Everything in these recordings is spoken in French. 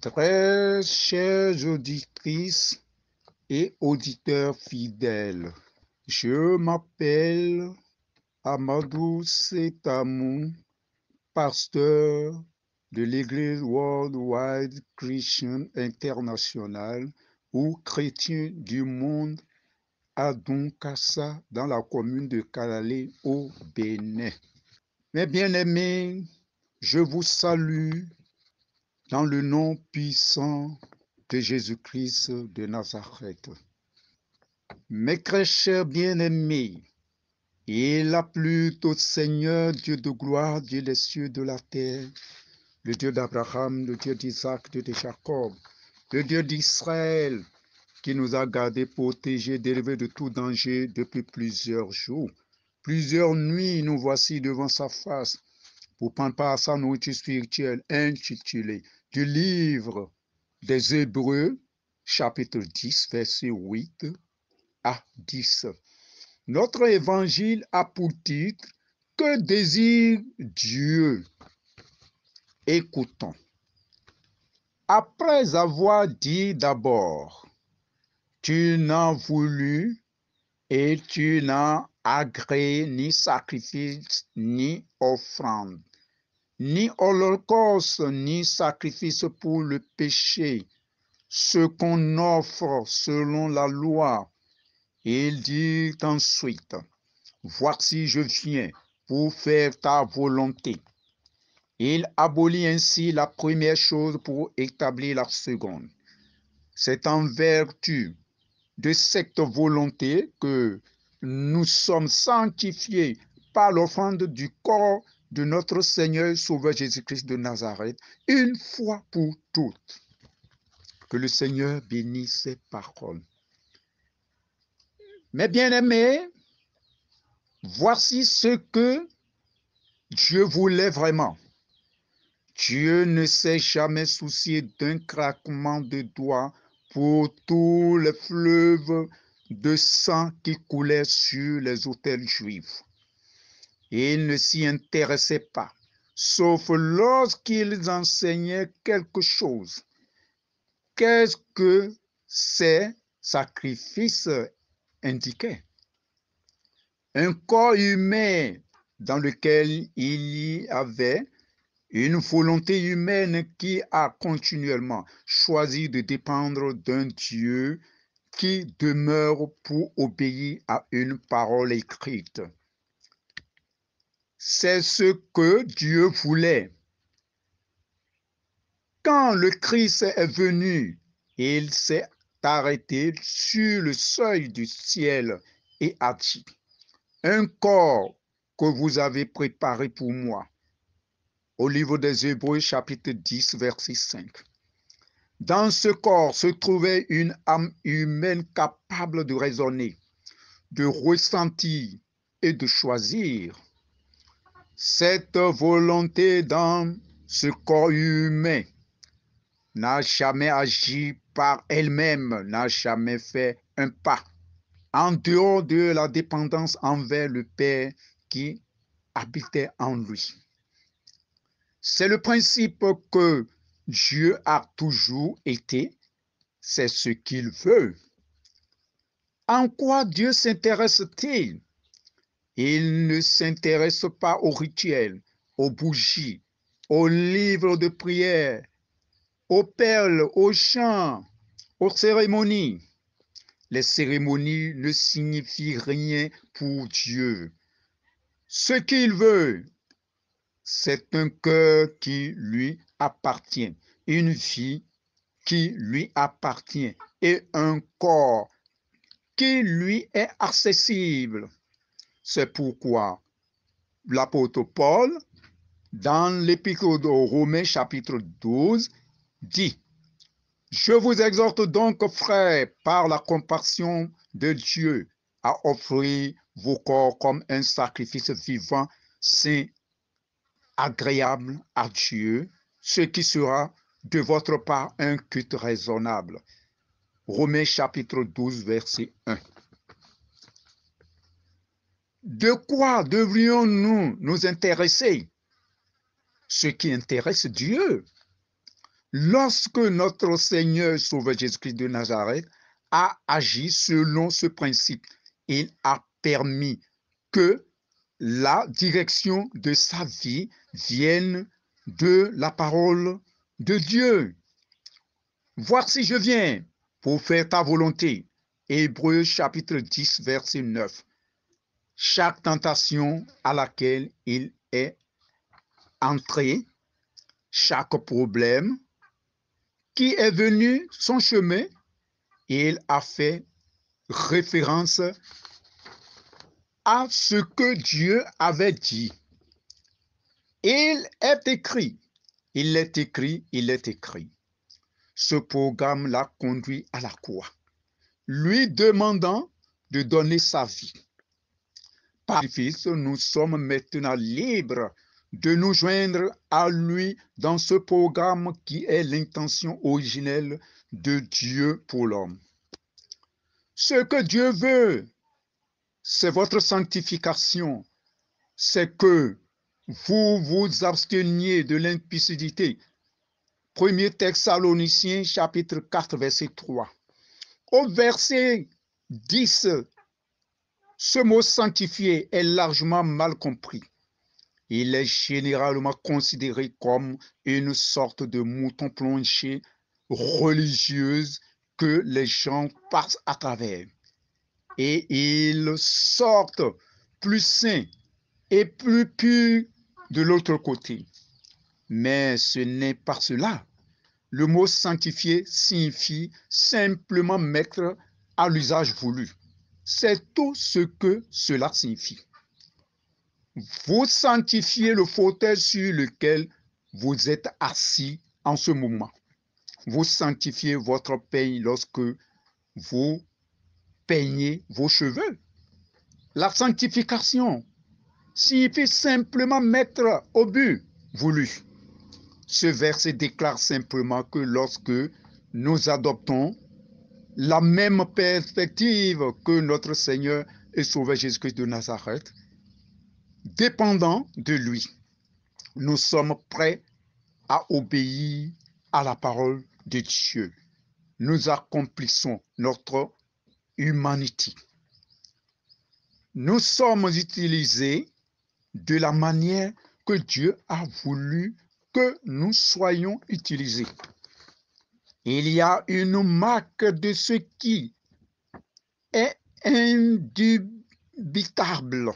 Très chères auditrices et auditeurs fidèles, je m'appelle Amadou Setamou, pasteur de l'Église Worldwide Christian International ou chrétien du monde à Donkassa dans la commune de Kalalé au Bénin. Mes bien-aimés, je vous salue dans le nom puissant de Jésus-Christ de Nazareth. Mes très chers bien-aimés, il a plus au Seigneur, Dieu de gloire, Dieu des cieux, de la terre, le Dieu d'Abraham, le Dieu d'Isaac, le Dieu de Jacob, le Dieu d'Israël, qui nous a gardés protégés, délivrés de tout danger depuis plusieurs jours. Plusieurs nuits, nous voici devant sa face pour prendre part à sa nourriture spirituelle intitulée du livre des Hébreux, chapitre 10, verset 8 à 10. Notre évangile a pour titre Que désire Dieu Écoutons. Après avoir dit d'abord, tu n'as voulu et tu n'as agréé ni sacrifice ni offrande ni holocauste, ni sacrifice pour le péché, ce qu'on offre selon la loi. Il dit ensuite, Voici je viens pour faire ta volonté. Il abolit ainsi la première chose pour établir la seconde. C'est en vertu de cette volonté que nous sommes sanctifiés par l'offrande du corps de notre Seigneur Sauveur Jésus-Christ de Nazareth, une fois pour toutes. Que le Seigneur bénisse ses paroles. Mes bien-aimés, voici ce que Dieu voulait vraiment. Dieu ne s'est jamais soucié d'un craquement de doigts pour tous les fleuves de sang qui coulaient sur les autels juifs ils ne s'y intéressaient pas, sauf lorsqu'ils enseignaient quelque chose. Qu'est-ce que ces sacrifices indiquaient Un corps humain dans lequel il y avait une volonté humaine qui a continuellement choisi de dépendre d'un Dieu qui demeure pour obéir à une parole écrite. C'est ce que Dieu voulait. Quand le Christ est venu, il s'est arrêté sur le seuil du ciel et a dit, un corps que vous avez préparé pour moi. Au livre des Hébreux chapitre 10 verset 5. Dans ce corps se trouvait une âme humaine capable de raisonner, de ressentir et de choisir. Cette volonté dans ce corps humain n'a jamais agi par elle-même, n'a jamais fait un pas en dehors de la dépendance envers le Père qui habitait en lui. C'est le principe que Dieu a toujours été, c'est ce qu'il veut. En quoi Dieu s'intéresse-t-il il ne s'intéresse pas aux rituels, aux bougies, aux livres de prière, aux perles, aux chants, aux cérémonies. Les cérémonies ne signifient rien pour Dieu. Ce qu'il veut, c'est un cœur qui lui appartient, une vie qui lui appartient et un corps qui lui est accessible. C'est pourquoi l'apôtre Paul, dans l'épître aux Romains chapitre 12, dit, Je vous exhorte donc, frères, par la compassion de Dieu, à offrir vos corps comme un sacrifice vivant, C'est agréable à Dieu, ce qui sera de votre part un culte raisonnable. Romains chapitre 12, verset 1. De quoi devrions-nous nous intéresser Ce qui intéresse Dieu. Lorsque notre Seigneur Sauveur Jésus-Christ de Nazareth a agi selon ce principe, il a permis que la direction de sa vie vienne de la parole de Dieu. Voici, je viens pour faire ta volonté. Hébreu chapitre 10, verset 9 chaque tentation à laquelle il est entré, chaque problème qui est venu son chemin, il a fait référence à ce que Dieu avait dit. Il est écrit, il est écrit, il est écrit. Ce programme l'a conduit à la croix, lui demandant de donner sa vie par nous sommes maintenant libres de nous joindre à lui dans ce programme qui est l'intention originelle de Dieu pour l'homme. Ce que Dieu veut, c'est votre sanctification, c'est que vous vous absteniez de l'impudicité. 1 salonicien, chapitre 4 verset 3. Au verset 10 ce mot sanctifié est largement mal compris. Il est généralement considéré comme une sorte de mouton plongé religieuse que les gens passent à travers. Et ils sortent plus sains et plus purs de l'autre côté. Mais ce n'est pas cela. Le mot sanctifié signifie simplement mettre à l'usage voulu. C'est tout ce que cela signifie. Vous sanctifiez le fauteuil sur lequel vous êtes assis en ce moment. Vous sanctifiez votre peigne lorsque vous peignez vos cheveux. La sanctification signifie simplement mettre au but voulu. Ce verset déclare simplement que lorsque nous adoptons la même perspective que notre Seigneur et Sauveur Jésus-Christ de Nazareth, dépendant de lui, nous sommes prêts à obéir à la parole de Dieu. Nous accomplissons notre humanité. Nous sommes utilisés de la manière que Dieu a voulu que nous soyons utilisés. Il y a une marque de ce qui est indubitable.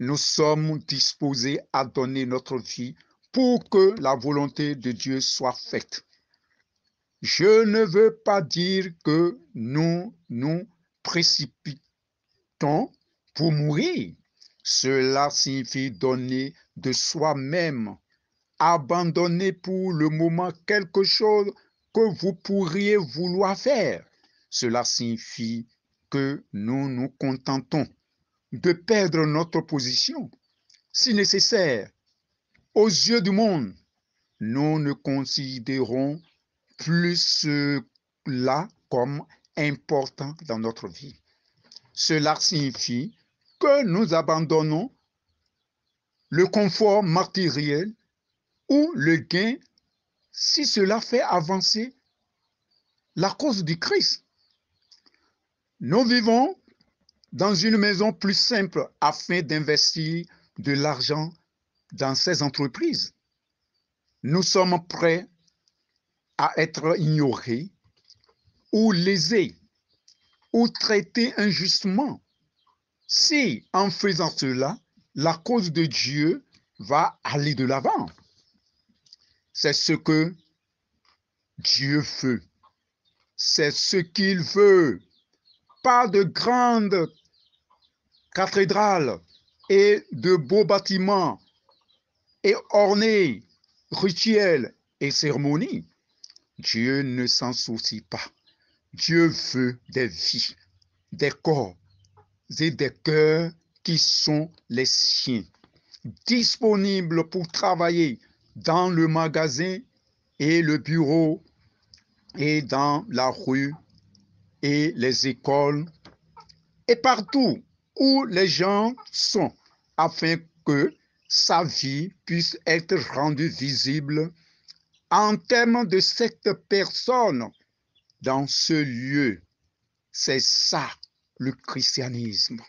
Nous sommes disposés à donner notre vie pour que la volonté de Dieu soit faite. Je ne veux pas dire que nous nous précipitons pour mourir. Cela signifie donner de soi-même, abandonner pour le moment quelque chose que vous pourriez vouloir faire. Cela signifie que nous nous contentons de perdre notre position, si nécessaire, aux yeux du monde. Nous ne considérons plus cela comme important dans notre vie. Cela signifie que nous abandonnons le confort matériel ou le gain si cela fait avancer la cause du Christ. Nous vivons dans une maison plus simple afin d'investir de l'argent dans ces entreprises. Nous sommes prêts à être ignorés ou lésés ou traités injustement si en faisant cela, la cause de Dieu va aller de l'avant. C'est ce que Dieu veut. C'est ce qu'il veut. Pas de grandes cathédrales et de beaux bâtiments et ornés, rituels et cérémonies. Dieu ne s'en soucie pas. Dieu veut des vies, des corps et des cœurs qui sont les siens, disponibles pour travailler, dans le magasin et le bureau et dans la rue et les écoles et partout où les gens sont afin que sa vie puisse être rendue visible en termes de cette personne dans ce lieu. C'est ça le christianisme.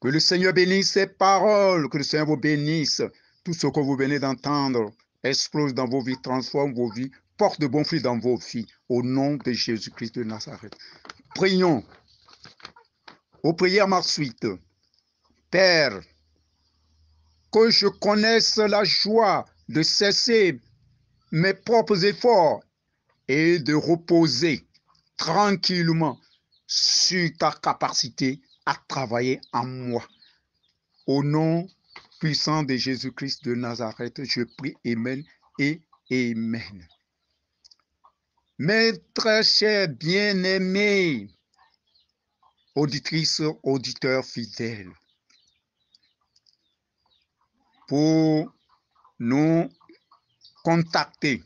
Que le Seigneur bénisse ses paroles, que le Seigneur vous bénisse. Tout ce que vous venez d'entendre explose dans vos vies, transforme vos vies, porte de bons fruits dans vos vies, au nom de Jésus-Christ de Nazareth. Prions. Aux prières ma suite. Père, que je connaisse la joie de cesser mes propres efforts et de reposer tranquillement sur ta capacité à travailler en moi. Au nom puissant de Jésus-Christ de Nazareth, je prie Amen et Amen. Mes très chers bien-aimés, auditrices, auditeurs fidèles, pour nous contacter,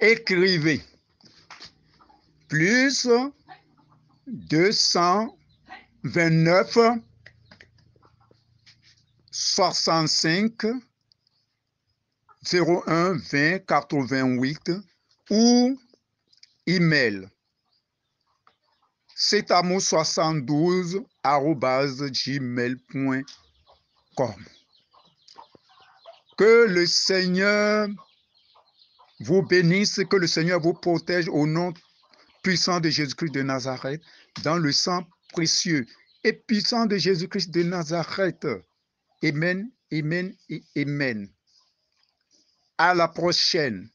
écrivez plus 200 29 65 01 20 88 ou email mot 72 gmail.com. Que le Seigneur vous bénisse, que le Seigneur vous protège au nom puissant de Jésus-Christ de Nazareth, dans le sang précieux et puissant de Jésus-Christ de Nazareth. Amen, Amen et Amen. À la prochaine.